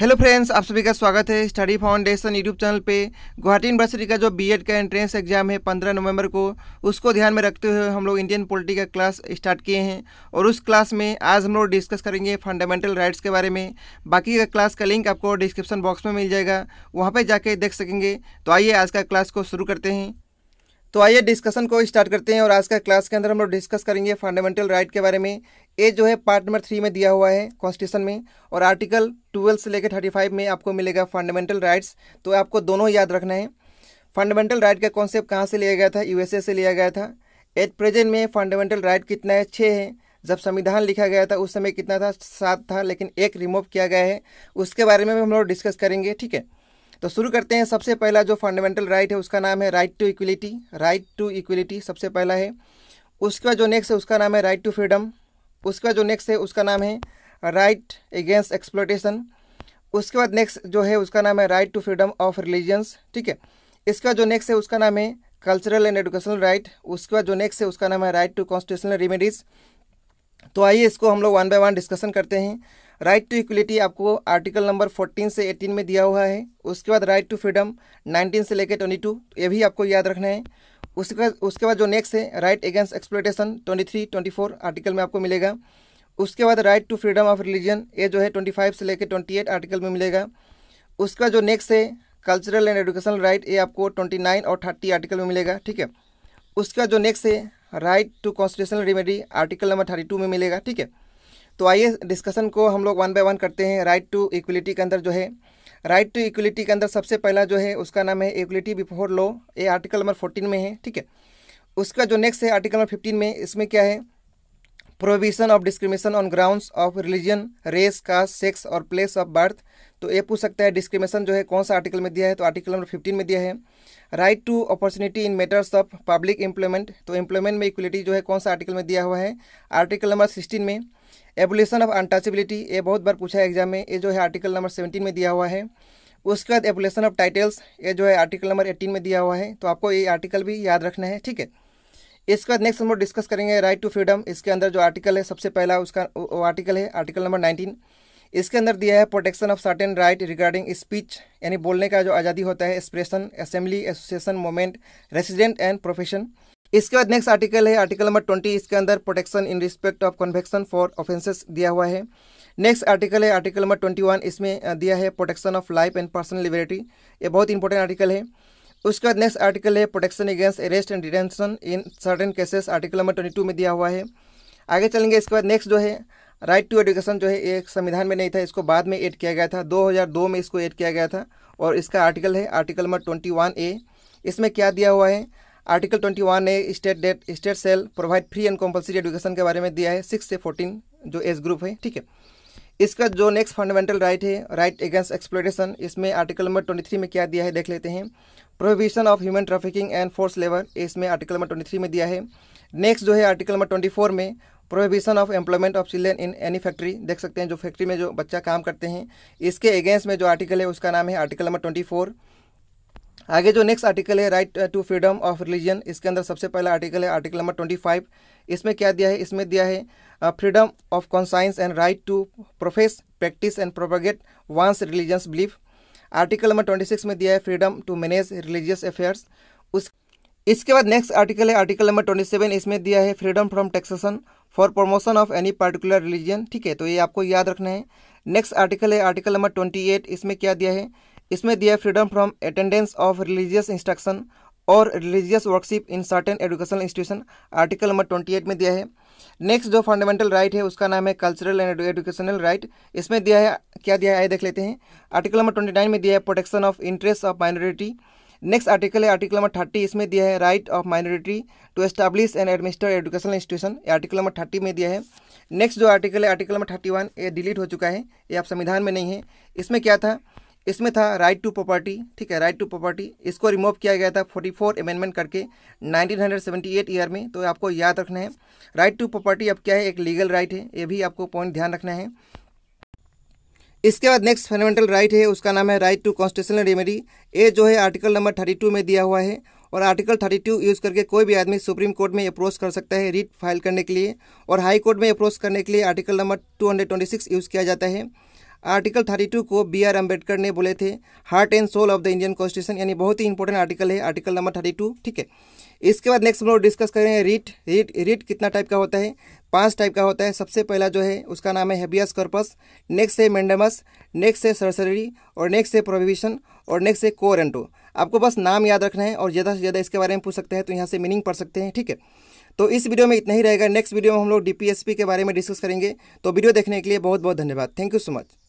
hello friends आप सभी का स्वागत है स्टडी फाउंडेशन यूट्यूब चैनल पे गुवाहाटी यूनिवर्सिटी का जो बीएड का एंट्रेंस एग्जाम है 15 नवंबर को उसको ध्यान में रखते हुए हम लोग इंडियन पॉलिटी का क्लास स्टार्ट किए हैं और उस क्लास में आज हम लोग डिस्कस करेंगे फंडामेंटल राइट्स के बारे में बाकी का क्लास का लिंक आपको डिस्क्रिप्शन बॉक्स में मिल जाएगा वहाँ पर जाके देख सकेंगे तो आइए आज का क्लास को शुरू करते हैं तो आइए डिस्कशन को स्टार्ट करते हैं और आज का क्लास के अंदर हम लोग डिस्कस करेंगे फंडामेंटल राइट के बारे में ये जो है पार्ट नंबर थ्री में दिया हुआ है कॉन्स्टिट्यूशन में और आर्टिकल ट्वेल्व से लेकर थर्टी फाइव में आपको मिलेगा फंडामेंटल राइट्स तो आपको दोनों याद रखना है फंडामेंटल राइट का कॉन्सेप्ट कहाँ से लिया गया था यूएसए से लिया गया था एट प्रेजेंट में फंडामेंटल राइट कितना है छः है जब संविधान लिखा गया था उस समय कितना था सात था लेकिन एक रिमूव किया गया है उसके बारे में भी हम लोग डिस्कस करेंगे ठीक है तो शुरू करते हैं सबसे पहला जो फंडामेंटल राइट है उसका नाम है right to equality right to equality सबसे पहला है उसका जो नेक्स्ट है उसका नाम है राइट टू फ्रीडम उसका जो नेक्स्ट है उसका नाम है राइट अगेंस्ट एक्सप्लोटेशन उसके बाद नेक्स्ट जो है उसका नाम है right to freedom of religions ठीक है इसका जो नेक्स्ट है उसका नाम है कल्चरल एंड एजुकेशनल राइट उसके बाद जो नेक्स्ट है उसका नाम है राइट टू कॉन्स्टिट्यूशनल रेमेडीज़ तो आइए इसको हम लोग वन बाय वन डिस्कशन करते हैं राइट टू इक्वलिटी आपको आर्टिकल नंबर 14 से 18 में दिया हुआ है उसके बाद राइट टू फ्रीडम 19 से लेकर 22 ये भी आपको याद रखना है उसके बाद उसके बाद जो नेक्स्ट है राइट अगेंस्ट एक्सप्लोटेशन 23 24 आर्टिकल में आपको मिलेगा उसके बाद right to freedom of religion ये जो है फाइव से लेकर एट आर्टिकल में मिलेगा उसका जो नेक्स्ट है कल्चरल एंड एजुकेशनल राइट ये आपको नाइन और थर्टी आर्टिकल में मिलेगा ठीक है उसका जो नेक्स्ट है right to constitutional remedy article number thirty two में मिलेगा ठीक है तो आइए डिस्कशन को हम लोग वन बाय वन करते हैं राइट टू इक्वलिटी के अंदर जो है राइट टू इक्वलिटी के अंदर सबसे पहला जो है उसका नाम है इक्वलिटी बिफोर लॉ ये आर्टिकल नंबर फोर्टीन में है ठीक है उसका जो नेक्स्ट है आर्टिकल नंबर फिफ्टीन में इसमें क्या है provision of discrimination on grounds of religion race caste sex और प्लेस ऑफ बर्थ तो ये पूछ सकता है डिस्क्रिमिनेशन जो है कौन सा आर्टिकल में दिया है तो आर्टिकल नंबर फिफ्टीन में दिया है right to opportunity in matters of public employment तो एम्प्लॉयमेंट में इक्वलिटी जो है कौन सा आर्टिकल में दिया हुआ है आर्टिकल नंबर सिक्सटीन में एबुलेशन ऑफ अनटचेबिलिटी ये बहुत बार पूछा है एग्जाम में ये जो है आर्टिकल नंबर सेवेंटीन में दिया हुआ है उसके बाद एबुलेशन ऑफ टाइटल्स ये जो है आर्टिकल नंबर एटीन में दिया हुआ है तो आपको ये आर्टिकल भी याद रखना है ठीक है इसके बाद नेक्स्ट हम लोग डिस्कस करेंगे राइट टू फ्रीडम इसके अंदर जो आर्टिकल है सबसे पहला उसका वो आर्टिकल है आर्टिकल नंबर नाइनटीन इसके अंदर दिया है protection of certain right regarding speech यानी बोलने का जो आज़ादी होता है expression assembly association moment resident and profession इसके बाद नेक्स्ट आर्टिकल है आर्टिकल नंबर ट्वेंटी इसके अंदर protection in respect of convection for offences दिया हुआ है नेक्स्ट आर्टिकल है आर्टिकल नंबर ट्वेंटी वन इसमें दिया है protection of life and personal liberty ये बहुत इंपॉर्टेंट आर्टिकल है उसके बाद नेक्स्ट आर्टिकल है protection against arrest and detention in certain cases article number twenty two में दिया हुआ है आगे चलेंगे इसके बाद नेक्स्ट जो है राइट टू एडुकेशन जो है एक संविधान में नहीं था इसको बाद में ऐड किया गया था 2002 में इसको ऐड किया गया था और इसका आर्टिकल है आर्टिकल नंबर 21 ए इसमें क्या दिया हुआ है article 21 A state that state shall provide free and compulsory education के बारे में दिया है सिक्स से फोर्टीन जो एज ग्रुप है ठीक है इसका जो नेक्स्ट फंडामेंटल राइट है राइट अगेंस्ट एक्सप्लोटेशन इसमें आर्टिकल नंबर ट्वेंटी थ्री में क्या दिया है देख लेते हैं prohibition of human trafficking and force labour इसमें आर्टिकल नंबर ट्वेंटी थ्री में दिया है नेक्स्ट जो है आर्टिकल नंबर ट्वेंटी फोर में prohibition of employment of children in any factory देख सकते हैं जो फैक्ट्री में जो बच्चा काम करते हैं इसके अगेंस्ट में जो आर्टिकल है उसका नाम है आर्टिकल नंबर ट्वेंटी फोर आगे जो नेक्स्ट आर्टिकल है right to freedom of religion इसके अंदर सबसे पहला आर्टिकल है आर्टिकल नंबर ट्वेंटी फाइव इसमें क्या दिया है इसमें दिया है freedom of conscience and right to profess practice and propagate one's religious belief article number twenty six में दिया है freedom to manage religious affairs उस इसके बाद नेक्स्ट आर्टिकल है आर्टिकल नंबर ट्वेंटी सेवन इसमें दिया है freedom from taxation for promotion of any particular religion ठीक है तो ये आपको याद रखना है नेक्स्ट आर्टिकल है आर्टिकल नंबर ट्वेंटी एट इसमें क्या दिया है इसमें दिया है freedom from attendance of religious instruction और religious worship in certain educational institution article number twenty eight में दिया है नेक्स्ट जो फंडामेंटल राइट है उसका नाम है कल्चरल एंड एजुकेशनल राइट इसमें दिया है क्या दिया है आइए देख लेते हैं आर्टिकल नंबर ट्वेंटी नाइन में दिया है protection of interest of minority next article है आर्टिकल नंबर थर्टी इसमें दिया है right of minority to establish and administer educational institution article number thirty में दिया है नेक्स्ट जो आर्टिकल है आर्टिकल नंबर थर्टी वन ये डिलीट हो चुका है ये आप संविधान में नहीं है इसमें क्या था इसमें था राइट टू प्रॉपर्टी ठीक है राइट टू प्रॉपर्टी इसको रिमूव किया गया था 44 अमेंडमेंट करके 1978 ईयर में तो आपको याद रखना है राइट टू प्रॉपर्टी अब क्या है एक लीगल राइट right है ये भी आपको पॉइंट ध्यान रखना है इसके बाद नेक्स्ट फंडामेंटल राइट है उसका नाम है राइट टू कॉन्स्टिट्यूशनल रेमेडी ये जो है आर्टिकल नंबर थर्टी टू में दिया हुआ है और आर्टिकल थर्टी टू यूज़ करके कोई भी आदमी सुप्रीम कोर्ट में अप्रोच कर सकता है रीट फाइल करने के लिए और हाई कोर्ट में अप्रोच करने के लिए article number two hundred twenty six use किया जाता है आर्टिकल थर्टी टू को बी आर अम्बेडकर ने बोले थे heart and soul of the Indian constitution यानी बहुत ही इंपॉर्टेंट आर्टिकल है आर्टिकल नंबर थर्टी टू ठीक है इसके बाद नेक्स्ट हम लोग डिस्कस करेंगे रीट रीट रीट कितना टाइप का होता है पांच टाइप का होता है सबसे पहला जो है उसका नाम है हेबियस कॉर्पस नेक्स्ट है मेंडमस नेक्स्ट है सरसरी और नेक्स्ट है प्रोहिबिशन और नेक्स्ट है कोरेंटो आपको बस नाम याद रखना है और ज़्यादा से ज़्यादा इसके बारे में पूछ सकते हैं तो यहाँ से मीनिंग पढ़ सकते हैं ठीक है तो इस वीडियो में इतना ही रहेगा नेक्स्ट वीडियो में हम लोग डीपीएसपी के बारे में डिस्कस करेंगे तो वीडियो देखने के लिए बहुत बहुत धन्यवाद थैंक यू सो मच